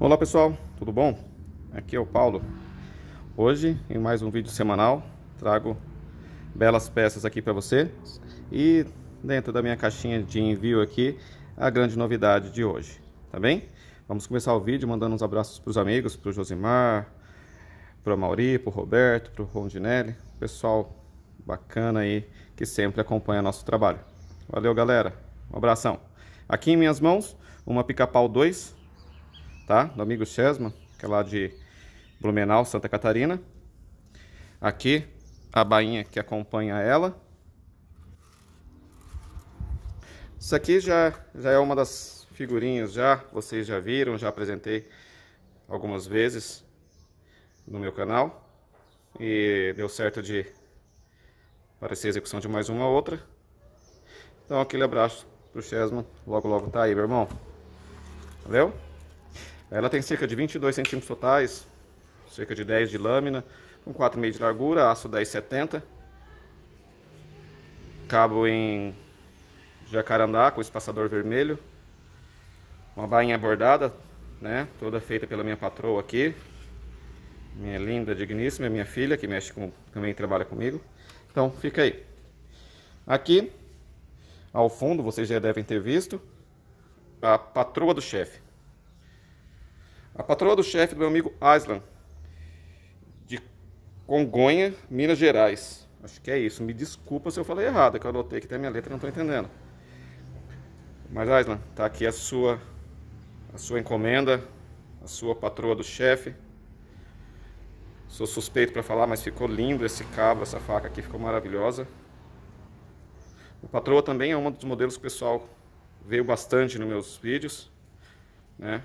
Olá pessoal, tudo bom? Aqui é o Paulo. Hoje, em mais um vídeo semanal, trago belas peças aqui para você e dentro da minha caixinha de envio aqui, a grande novidade de hoje, tá bem? Vamos começar o vídeo mandando uns abraços para os amigos, para o Josimar, para o Mauri, para o Roberto, para o Rondinelli, pessoal bacana aí que sempre acompanha nosso trabalho. Valeu galera, um abração. Aqui em minhas mãos, uma pica-pau 2, tá? Do amigo Chesma, que é lá de Blumenau, Santa Catarina. Aqui a bainha que acompanha ela. Isso aqui já, já é uma das figurinhas já, vocês já viram, já apresentei algumas vezes no meu canal. E deu certo de parecer a execução de mais uma outra. Então aquele abraço pro Chesman, logo logo tá aí, meu irmão. Valeu? Ela tem cerca de 22 centímetros totais, cerca de 10 de lâmina, com 4,5 de largura, aço 10,70. Cabo em jacarandá com espaçador vermelho. Uma bainha bordada, né? Toda feita pela minha patroa aqui. Minha linda, digníssima, minha filha, que mexe com, também trabalha comigo. Então, fica aí. Aqui, ao fundo, vocês já devem ter visto, a patroa do chefe. A patroa do chefe do meu amigo Aslan, de Congonha, Minas Gerais. Acho que é isso. Me desculpa se eu falei errado, que eu anotei que tem minha letra e não estou entendendo. Mas Aslan, tá aqui a sua a sua encomenda, a sua patroa do chefe. Sou suspeito para falar, mas ficou lindo esse cabo, essa faca aqui ficou maravilhosa. O patroa também é um dos modelos que o pessoal veio bastante nos meus vídeos, né?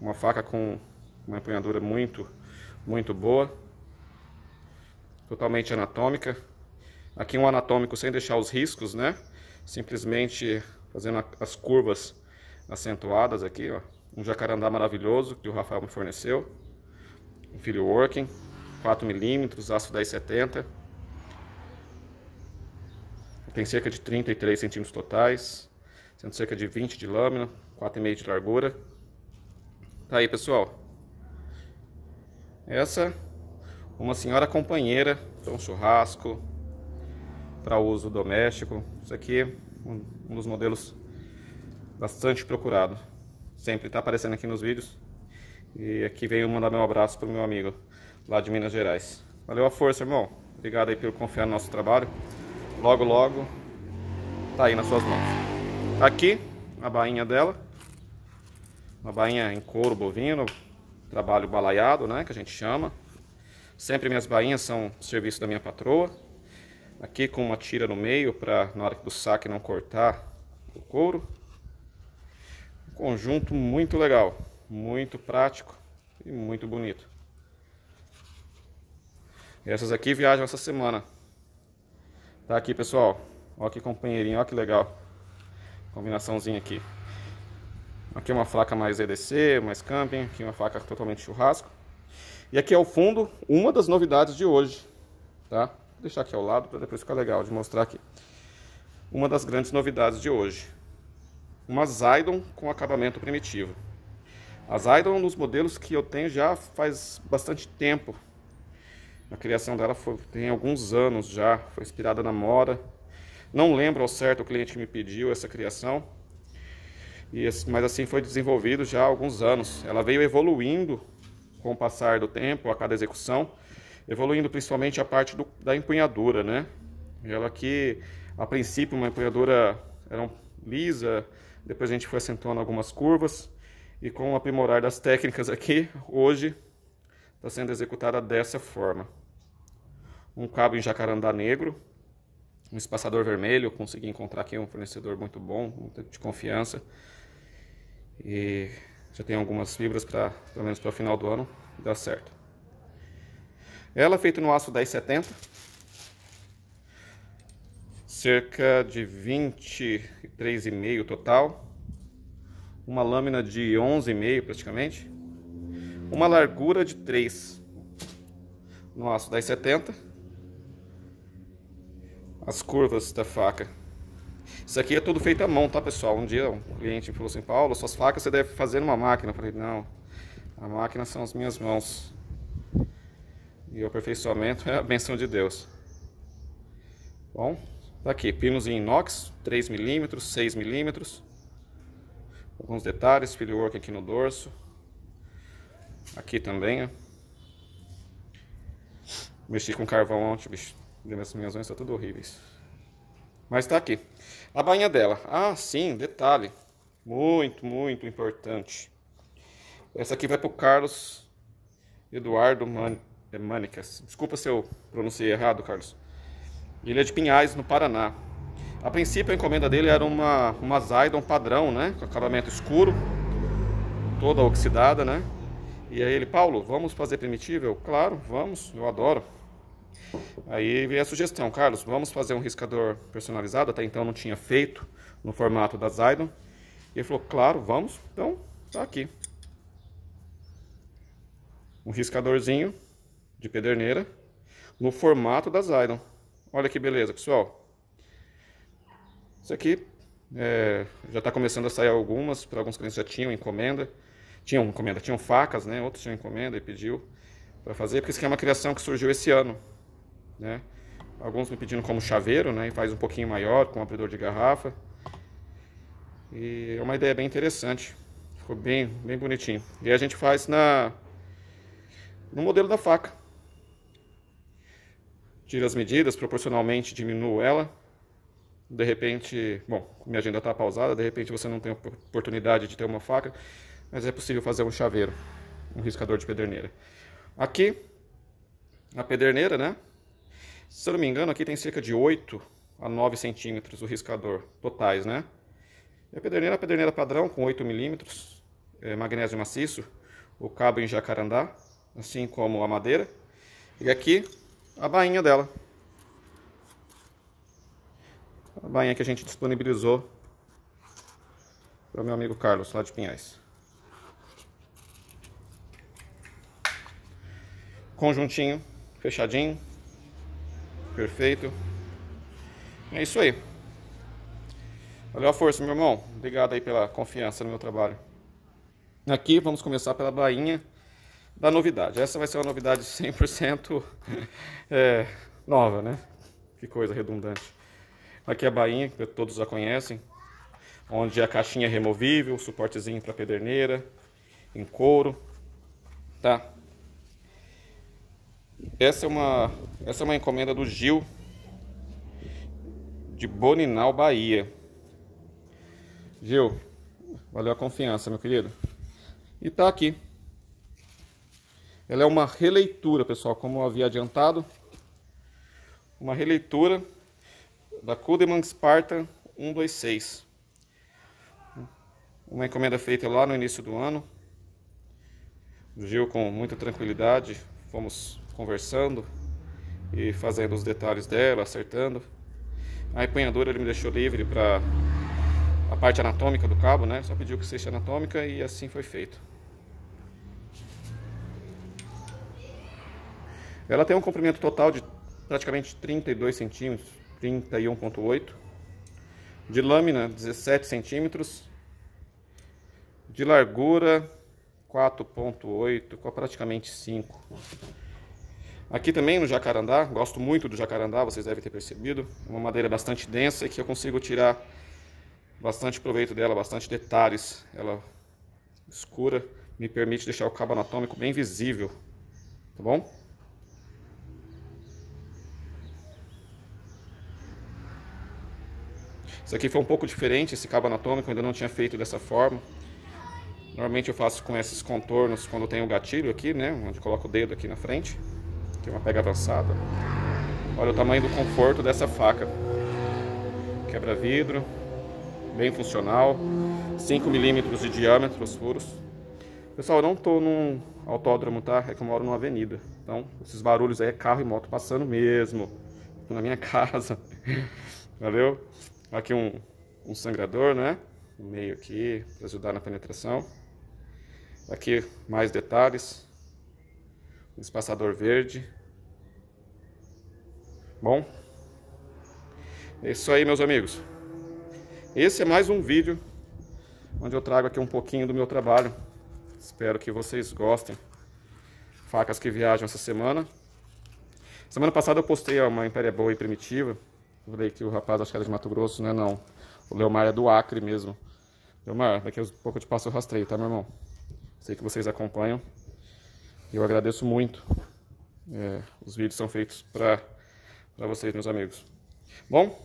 uma faca com uma empunhadura muito, muito boa, totalmente anatômica. Aqui um anatômico sem deixar os riscos, né? Simplesmente fazendo as curvas acentuadas aqui, ó. Um jacarandá maravilhoso que o Rafael me forneceu. Um filho working, 4 milímetros, aço 1070. Tem cerca de 33 centímetros totais, sendo cerca de 20 de lâmina, 4,5 de largura. Tá aí, pessoal. Essa, uma senhora companheira para então, um churrasco, para uso doméstico. Isso aqui é um dos modelos bastante procurado. Sempre está aparecendo aqui nos vídeos. E aqui venho mandar meu abraço para o meu amigo lá de Minas Gerais. Valeu a força, irmão. Obrigado aí por confiar no nosso trabalho. Logo, logo, tá aí nas suas mãos. Aqui, a bainha dela. Uma bainha em couro bovino, trabalho balaiado, né, que a gente chama. Sempre minhas bainhas são serviço da minha patroa. Aqui com uma tira no meio para na hora do saque não cortar o couro. Um conjunto muito legal, muito prático e muito bonito. essas aqui viajam essa semana. Tá aqui, pessoal. Olha que companheirinho, olha que legal. Combinaçãozinha aqui. Aqui é uma faca mais EDC, mais camping, aqui é uma faca totalmente churrasco. E aqui ao fundo, uma das novidades de hoje, tá? Vou deixar aqui ao lado para depois ficar legal de mostrar aqui. Uma das grandes novidades de hoje. Uma Zydon com acabamento primitivo. A Zydon é um dos modelos que eu tenho já faz bastante tempo. A criação dela foi, tem alguns anos já, foi inspirada na Mora. Não lembro ao certo o cliente que me pediu essa criação, e, mas assim foi desenvolvido já há alguns anos. Ela veio evoluindo com o passar do tempo, a cada execução, evoluindo principalmente a parte do, da empunhadura, né? Ela aqui, a princípio, uma empunhadura era um, lisa, depois a gente foi acentuando algumas curvas, e com o aprimorar das técnicas aqui, hoje está sendo executada dessa forma. Um cabo em jacarandá negro, um espaçador vermelho, consegui encontrar aqui um fornecedor muito bom, de confiança. E já tenho algumas fibras para, pelo menos para o final do ano, dar certo. Ela é feita no aço 1070, cerca de 23,5 total, uma lâmina de 11,5 praticamente, uma largura de 3 no aço 1070 as curvas da faca. Isso aqui é tudo feito à mão, tá pessoal? Um dia um cliente me falou assim, Paulo, suas facas você deve fazer numa máquina. Eu falei, não, a máquina são as minhas mãos. E o aperfeiçoamento é a benção de Deus. Bom, tá aqui, pinos em inox, 3mm, 6mm. Alguns detalhes, fieldwork aqui no dorso. Aqui também, ó. Mexi com carvão ontem, bicho. As minhas unhas estão tá tudo horríveis. Mas tá aqui. A bainha dela. Ah, sim, detalhe. Muito, muito importante. Essa aqui vai pro Carlos Eduardo Man é Manicas. Desculpa se eu pronunciei errado, Carlos. Ele é de Pinhais, no Paraná. A princípio a encomenda dele era uma, uma Zydon padrão, né? Com acabamento escuro. Toda oxidada, né? E aí ele, Paulo, vamos fazer primitivo? Eu, claro, vamos. Eu adoro. Aí veio a sugestão, Carlos, vamos fazer um riscador personalizado, até então não tinha feito no formato da Zydon. E ele falou, claro, vamos, então tá aqui. Um riscadorzinho de pederneira no formato da Zydon. Olha que beleza, pessoal. Isso aqui é, já está começando a sair algumas, para alguns clientes já tinham encomenda. Tinham encomenda, tinham facas, né? Outros tinham encomenda e pediu para fazer, porque isso aqui é uma criação que surgiu esse ano né? Alguns me pedindo como chaveiro, né? E faz um pouquinho maior, com um abridor de garrafa. E é uma ideia bem interessante. Ficou bem, bem bonitinho. E a gente faz na no modelo da faca. Tiro as medidas, proporcionalmente diminuo ela. De repente, bom, minha agenda está pausada, de repente você não tem oportunidade de ter uma faca, mas é possível fazer um chaveiro, um riscador de pederneira. Aqui, a pederneira, né? Se eu não me engano, aqui tem cerca de 8 a 9 centímetros o riscador totais, né? E a pederneira, é a pederneira padrão com 8 milímetros, é, magnésio maciço, o cabo em jacarandá, assim como a madeira. E aqui a bainha dela. A bainha que a gente disponibilizou para o meu amigo Carlos, lá de Pinhais. Conjuntinho, fechadinho, perfeito. É isso aí. Valeu a força, meu irmão. Obrigado aí pela confiança no meu trabalho. Aqui vamos começar pela bainha da novidade. Essa vai ser uma novidade 100% é, nova, né? Que coisa redundante. Aqui é a bainha, que todos já conhecem, onde a caixinha é removível, suportezinho para pederneira, em couro, tá? Essa é uma, essa é uma encomenda do Gil de Boninal, Bahia. Gil, valeu a confiança, meu querido. E tá aqui. Ela é uma releitura, pessoal, como eu havia adiantado. Uma releitura da Kudeman Spartan 126. Uma encomenda feita lá no início do ano. O Gil, com muita tranquilidade, fomos conversando e fazendo os detalhes dela, acertando. A empunhadura ele me deixou livre para a parte anatômica do cabo, né? Só pediu que seja anatômica e assim foi feito. Ela tem um comprimento total de praticamente 32 centímetros, 31.8. De lâmina, 17 centímetros. De largura, 4.8, praticamente 5. Aqui também no jacarandá, gosto muito do jacarandá, vocês devem ter percebido. É uma madeira bastante densa e que eu consigo tirar bastante proveito dela, bastante detalhes. Ela escura me permite deixar o cabo anatômico bem visível, tá bom? Isso aqui foi um pouco diferente, esse cabo anatômico, eu ainda não tinha feito dessa forma. Normalmente eu faço com esses contornos quando tem o um gatilho aqui, né? Onde coloco o dedo aqui na frente. Tem uma pega avançada. Olha o tamanho do conforto dessa faca. Quebra vidro, bem funcional, 5 milímetros de diâmetro os furos. Pessoal, eu não estou num autódromo, tá? É que eu moro numa avenida. Então, esses barulhos aí é carro e moto passando mesmo. Na minha casa. Valeu? Aqui um, um sangrador, né? No meio aqui, para ajudar na penetração. Aqui mais detalhes espaçador verde. Bom, é isso aí, meus amigos. Esse é mais um vídeo onde eu trago aqui um pouquinho do meu trabalho. Espero que vocês gostem. Facas que viajam essa semana. Semana passada eu postei uma Impéria Boa e Primitiva. Eu falei que o rapaz acho que era de Mato Grosso, né? Não. O Leomar é do Acre mesmo. Leomar, daqui a pouco eu te passo o rastreio, tá, meu irmão? Sei que vocês acompanham. Eu agradeço muito. É, os vídeos são feitos para vocês, meus amigos. Bom,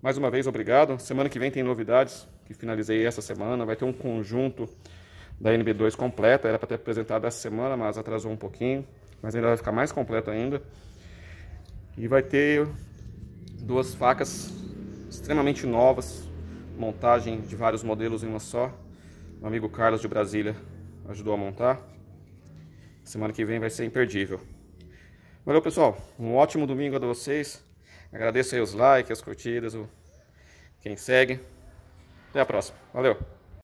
mais uma vez, obrigado. Semana que vem tem novidades que finalizei essa semana. Vai ter um conjunto da NB2 completa. Era para ter apresentado essa semana, mas atrasou um pouquinho. Mas ainda vai ficar mais completo ainda. E vai ter duas facas extremamente novas. Montagem de vários modelos em uma só. Meu amigo Carlos de Brasília ajudou a montar. Semana que vem vai ser imperdível. Valeu, pessoal. Um ótimo domingo a vocês. Agradeço aí os likes, as curtidas, o... quem segue. Até a próxima. Valeu.